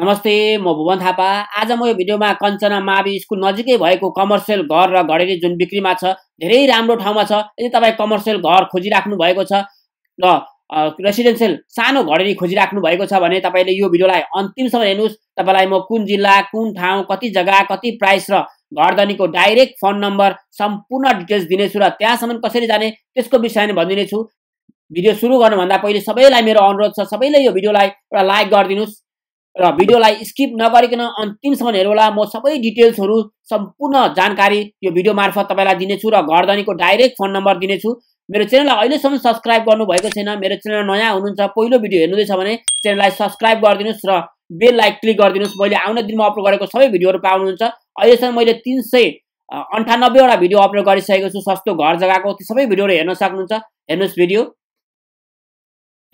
नमस्ते म भुवन थापा आज म यो भिडियोमा कञ्चना मावि स्कुल नजिकै भएको कमर्सियल घर र घडेरी जुन बिक्रीमा छ धेरै राम्रो ठाउँमा छ यदि तपाईँ कमर्सियल घर खोजिराख्नु भएको छ र रेसिडेन्सियल सानो घडेरी खोजिराख्नु भएको छ भने तपाईँले यो भिडियोलाई अन्तिमसम्म हेर्नुहोस् तपाईँलाई म कुन जिल्ला कुन ठाउँ कति जग्गा कति प्राइस र घरधनीको डाइरेक्ट फोन नम्बर सम्पूर्ण डिटेल्स दिनेछु र त्यहाँसम्म कसरी जाने त्यसको विषयमा भनिदिनेछु भिडियो सुरु गर्नुभन्दा पहिले सबैलाई मेरो अनुरोध छ सबैले यो भिडियोलाई एउटा लाइक गरिदिनुहोस् र भिडियोलाई स्किप नगरिकन अन्तिमसम्म हेर्नुहोला म सबै डिटेल्सहरू सम्पूर्ण जानकारी यो भिडियो मार्फत तपाईँलाई दिनेछु र घरधनीको डाइरेक्ट फोन नम्बर दिनेछु मेरो च्यानललाई अहिलेसम्म सब्सक्राइब गर्नुभएको छैन मेरो च्यानल नयाँ हुनुहुन्छ पहिलो भिडियो हेर्नुहुँदैछ भने च्यानललाई सब्सक्राइब गरिदिनुहोस् र बेल लाइक क्लिक गरिदिनुहोस् मैले आउने दिनमा अपलोड गरेको सबै भिडियोहरू पाउनुहुन्छ अहिलेसम्म मैले तिन सय अन्ठानब्बेवटा भिडियो अपलोड गरिसकेको छु सस्तो घर जग्गाको सबै भिडियोहरू हेर्न सक्नुहुन्छ हेर्नुहोस् भिडियो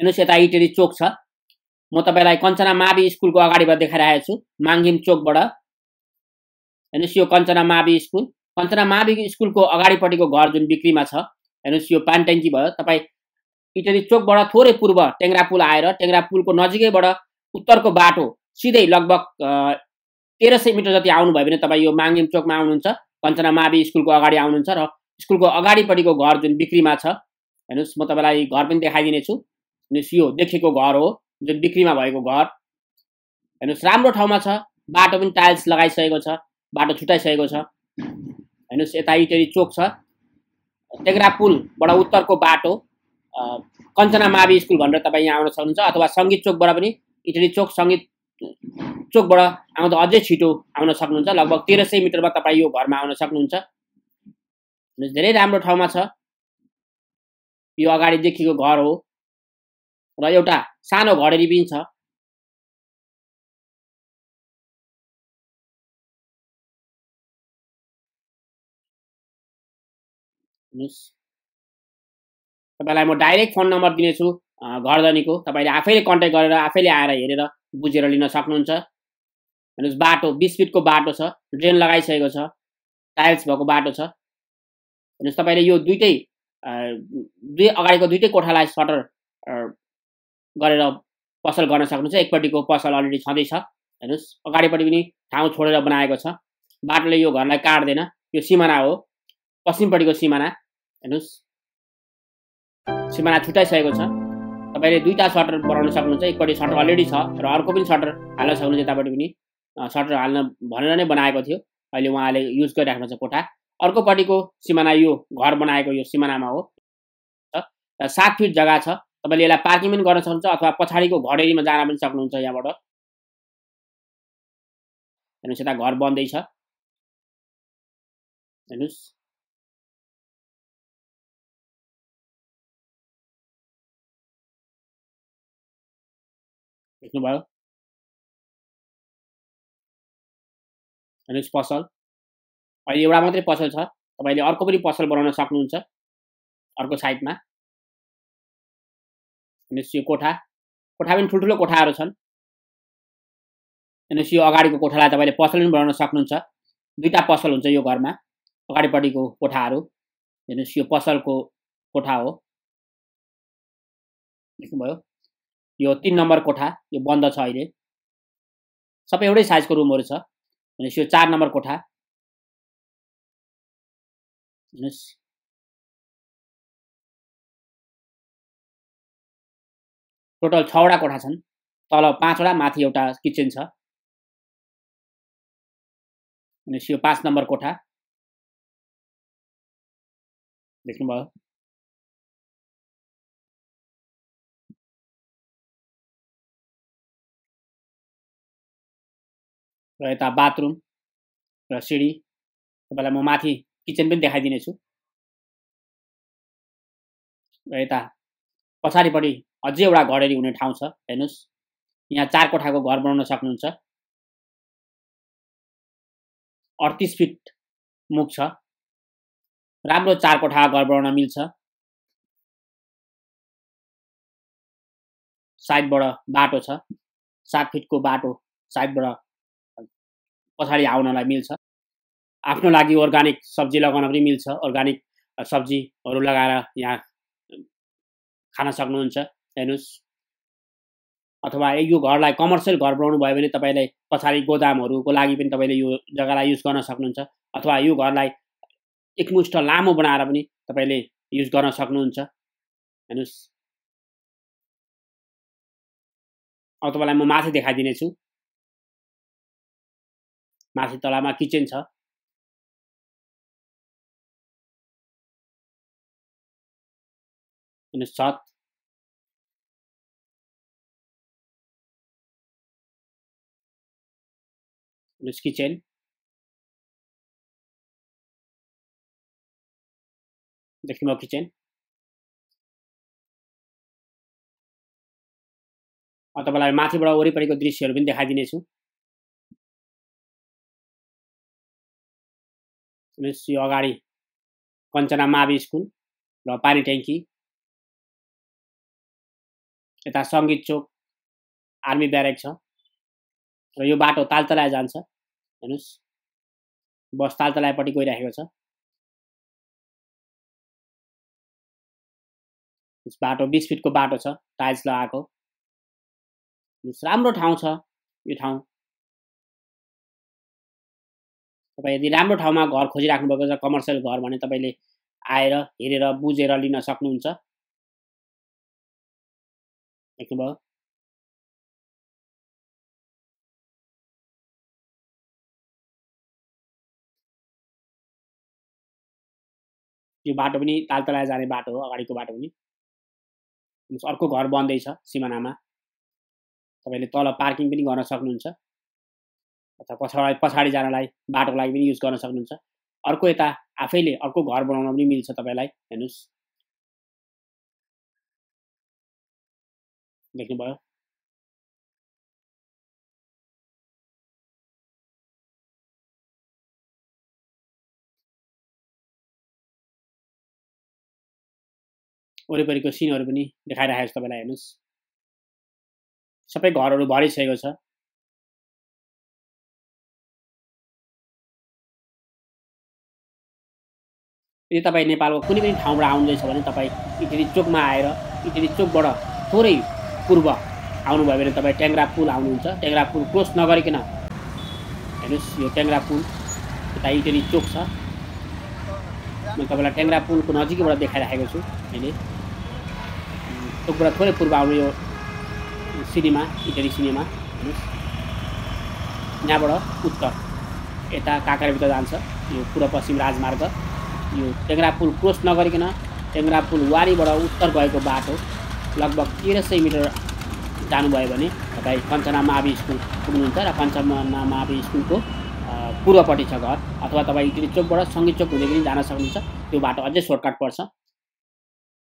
हेर्नुहोस् यता इटेरी चोक छ म तपाईँलाई कञ्चना मावि स्कुलको अगाडिबाट देखाइरहेको छु माङ्गिम चोकबाट हेर्नुहोस् यो कञ्चना मावि स्कुल कञ्चना मावि स्कुलको अगाडिपट्टिको घर जुन बिक्रीमा छ हेर्नुहोस् यो ट्याङ्की भयो तपाईँ इटली चोकबाट थोरै पूर्व टेङ्रा पुल आएर टेङ्रा पुलको नजिकैबाट उत्तरको बाटो सिधै लगभग तेह्र सय मिटर जति आउनुभयो भने तपाईँ यो माङ्गिम चोकमा आउनुहुन्छ कञ्चना मावि स्कुलको अगाडि आउनुहुन्छ र स्कुलको अगाडिपट्टिको घर जुन बिक्रीमा छ हेर्नुहोस् म तपाईँलाई घर पनि देखाइदिनेछु हेर्नुहोस् यो देखेको घर हो जुन बिक्रीमा भएको घर हेर्नुहोस् राम्रो ठाउँमा छ बाटो पनि टाइल्स लगाइसकेको छ बाटो छुट्याइसकेको छ हेर्नुहोस् यता इटेरी चोक छ टेग्रा पुलबाट उत्तरको बाटो कञ्चना मावि स्कुल भनेर तपाईँ यहाँ आउन सक्नुहुन्छ अथवा सङ्गीत चोकबाट पनि इटली चोक सङ्गीत चोकबाट आउँदा अझै छिटो आउन सक्नुहुन्छ लगभग तेह्र सय मिटरमा तपाईँ यो घरमा आउन सक्नुहुन्छ धेरै राम्रो ठाउँमा छ यो अगाडि देखिएको घर हो र एउटा सानो घडेरी पनि छ तपाईँलाई म डाइरेक्ट फोन नम्बर दिनेछु घरधनीको तपाईँले आफैले कन्ट्याक्ट गरेर आफैले आएर हेरेर बुझेर लिन सक्नुहुन्छ हेर्नुहोस् बाटो बिस फिटको बाटो छ ड्रेन लगाइसकेको छ टाइल्स भएको बाटो छ हेर्नुहोस् तपाईँले यो दुइटै दुई अगाडिको दुइटै कोठालाई सटर गरेर पसल गर्न सक्नुहुन्छ एकपट्टिको पसल अलरेडी छँदैछ हेर्नुहोस् अगाडिपट्टि पनि ठाउँ छोडेर बनाएको छ बाटोले यो घरलाई काट्दैन यो सिमाना हो पश्चिमपट्टिको सिमाना हेर्नुहोस् सिमाना छुट्याइसकेको छ तपाईँले दुईवटा सटर बनाउन सक्नुहुन्छ एकपट्टि सटर अलरेडी छ र अर्को पनि सटर हाल्न सक्नुहुन्छ यतापट्टि पनि सटर हाल्न भनेर नै बनाएको थियो अहिले उहाँले युज गरिराख्नु छ कोठा अर्कोपट्टिको सिमाना यो घर बनाएको यो सिमानामा हो सात फिट जग्गा छ तपाईँले यसलाई पार्किङ पनि गर्न सक्नुहुन्छ अथवा पछाडिको घडेरीमा जान पनि सक्नुहुन्छ यहाँबाट हेर्नुहोस् यता घर बन्दै छ हेर्नुहोस् देख्नुभयो हेर्नुहोस् पसल अहिले एउटा मात्रै पसल छ तपाईँले अर्को पनि पसल बनाउन सक्नुहुन्छ अर्को साइडमा एनएसयु कोठा कोठा पनि ठुल्ठुलो कोठाहरू छन् एनएसयु अगाडिको कोठालाई तपाईँले पसल पनि बनाउन सक्नुहुन्छ दुईवटा पसल हुन्छ यो घरमा अगाडिपट्टिको कोठाहरू हेर्नुहोस् यो पसलको कोठा हो देख्नुभयो यो तिन नम्बर कोठा यो बन्द छ अहिले सबै एउटै साइजको रुमहरू छ हेर्नुहोस् यो चार नम्बर कोठा हेर्नुहोस् टोटल छवटा कोठा छन् तल पाँचवटा माथि एउटा किचन छ भनेपछि यो पाँच नम्बर कोठा देख्नुभयो र यता बाथरुम र सिडी तपाईँलाई म माथि किचन पनि देखाइदिनेछु र यता पछाडिपट्टि अझै एउटा घडेरी हुने ठाउँ छ हेर्नुहोस् यहाँ चार कोठाको घर बनाउन सक्नुहुन्छ अडतिस फिट मुख छ राम्रो चार कोठा घर बनाउन मिल्छ साइडबाट बाटो छ सात फिटको बाटो साइडबाट पछाडि आउनलाई मिल्छ आफ्नो लागि अर्ग्यानिक सब्जी लगाउन पनि मिल्छ अर्ग्यानिक सब्जीहरू लगाएर यहाँ खान सक्नुहुन्छ हेर्नुहोस् अथवा यो घरलाई कमर्सियल घर बनाउनु भयो भने तपाईँले पछाडि गोदामहरूको लागि पनि तपाईँले यो जग्गालाई युज गर्न सक्नुहुन्छ अथवा यो घरलाई एकमुष्ट लामो बनाएर पनि तपाईँले युज गर्न सक्नुहुन्छ हेर्नुहोस् अब तपाईँलाई म माथि देखाइदिनेछु माथि तलामा किचन छ हेर्नुहोस् छत Blue's Kitchen. The Kimo Kitchen. तपाईँलाई माथिबाट वरिपरिको दृश्यहरू पनि देखाइदिनेछु यो अगाडि कञ्चना मावि स्कुल र पानी ट्याङ्की यता सङ्गीत चोक आर्मी ब्यारेक छ र यो बाटो तालतलाया जान्छ हेर्नुहोस् बस ताल तलाइपट्टि गइराखेको छ बाटो बिस फिटको बाटो छ टाइल्स लगाएको राम्रो ठाउँ छ यो ठाउँ तपाईँ यदि राम्रो ठाउँमा घर खोजिराख्नु भएको छ कमर्सियल घर भने तपाईँले आएर हेरेर बुझेर लिन सक्नुहुन्छ देख्नुभयो यो बाटो पनि तालतलाया जाने बाटो हो अगाडिको बाटो पनि अर्को घर बन्दैछ सिमानामा तपाईँले तल पार्किङ पनि गर्न सक्नुहुन्छ अथवा पछाडि पछाडि जानलाई बाटोको लागि पनि युज गर्न सक्नुहुन्छ अर्को यता आफैले अर्को घर बनाउन पनि मिल्छ तपाईँलाई हेर्नुहोस् देख्नुभयो वरिपरिको सिनहरू पनि देखाइराखेको छ तपाईँलाई हेर्नुहोस् सबै घरहरू भरिसकेको छ यदि तपाईँ नेपालको कुनै पनि ठाउँबाट आउँदैछ भने तपाईँ इटली चोकमा आएर इटली चोकबाट थोरै पूर्व आउनुभयो भने तपाईँ ट्याङ्ग्रा पुल आउनुहुन्छ ट्याङ्ग्रा पुल क्रस नगरिकन हेर्नुहोस् यो ट्याङ्ग्रा पुल यता इटली चोक छ म तपाईँलाई ट्याङ्ग्रा पुलको नजिकैबाट देखाइराखेको छु अहिले कुरा थोरै पूर्व आउने यो सिनेमा इटली सिनेमा हेर्नुहोस् यहाँबाट उत्तर यता काँक्राभित्र जान्छ यो पूर्व पश्चिम राजमार्ग यो टेङ्रा पुल क्रोस नगरिकन टेङ्रा पुल वारीबाट उत्तर गएको बाटो लगभग तेह्र सय मिटर जानुभयो भने तपाईँ कञ्चना मावि स्कुल पुग्नुहुन्छ र कञ्चना मावि स्कुलको पूर्वपट्टि छ घर अथवा तपाईँ इटली चोकबाट सङ्गीत चोक हुँदै पनि जान सक्नुहुन्छ त्यो बाटो अझै सर्टकट पर्छ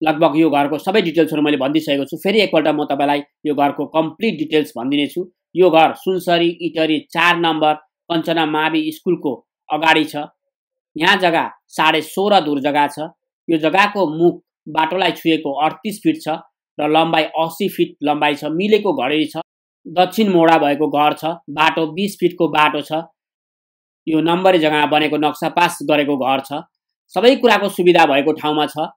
लगभग यो घरको सबै डिटेल्सहरू मैले भनिदिइसकेको छु फेरि एकपल्ट म तपाईँलाई यो घरको कम्प्लिट डिटेल्स भनिदिनेछु यो घर सुनसरी इटरी चार नम्बर कञ्चना मावि स्कुलको अगाडि छ यहाँ जग्गा साढे सोह्र दुर जग्गा छ यो जग्गाको मुख बाटोलाई छुएको अडतिस फिट छ र लम्बाइ असी फिट लम्बाइ छ मिलेको घडेरी छ दक्षिण मोडा भएको घर छ बाटो बिस फिटको बाटो छ यो नम्बरी जग्गा बनेको नक्सा पास गरेको घर छ सबै कुराको सुविधा भएको ठाउँमा छ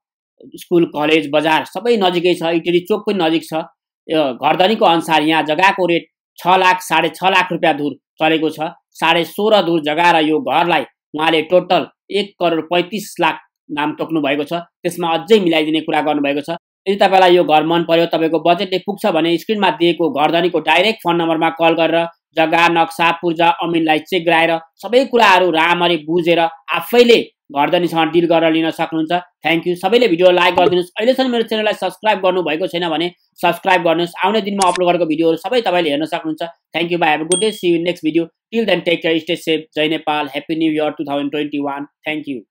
स्कुल कलेज बजार सबै नजिकै छ इटली चोक पनि नजिक छ घरधनीको अनुसार यहाँ जग्गाको रेट छ लाख साढे छ लाख रुपियाँ धुर चलेको छ साढे सोह्र जग्गा र यो घरलाई उहाँले टोटल एक करोड पैँतिस लाख नाम तोक्नु भएको छ त्यसमा अझै मिलाइदिने कुरा गर्नुभएको छ यदि तपाईँलाई यो घर मन पर्यो तपाईँको बजेटले पुग्छ भने स्क्रिनमा दिएको घरधनीको डाइरेक्ट फोन नम्बरमा कल गरेर जग्गा नक्सा पूर्जा अमिनलाई चेक गराएर सबै कुराहरू राम्ररी बुझेर आफैले घरधनीसँग डिल गरेर लिन सक्नुहुन्छ थ्याङ्क यू सबैले भिडियो लाइक गरिदिनुहोस् अहिलेसम्म मेरो च्यानललाई सब्सक्राइब गर्नुभएको छैन भने सब्सक्राइब गर्नुहोस् आउने दिनमा अपलोड गरेको भिडियोहरू सबै तपाईँले हेर्न सक्नुहुन्छ thank you bye have good day see you next video till then take care stay safe जय Nepal happy new year two thousand twenty one thank you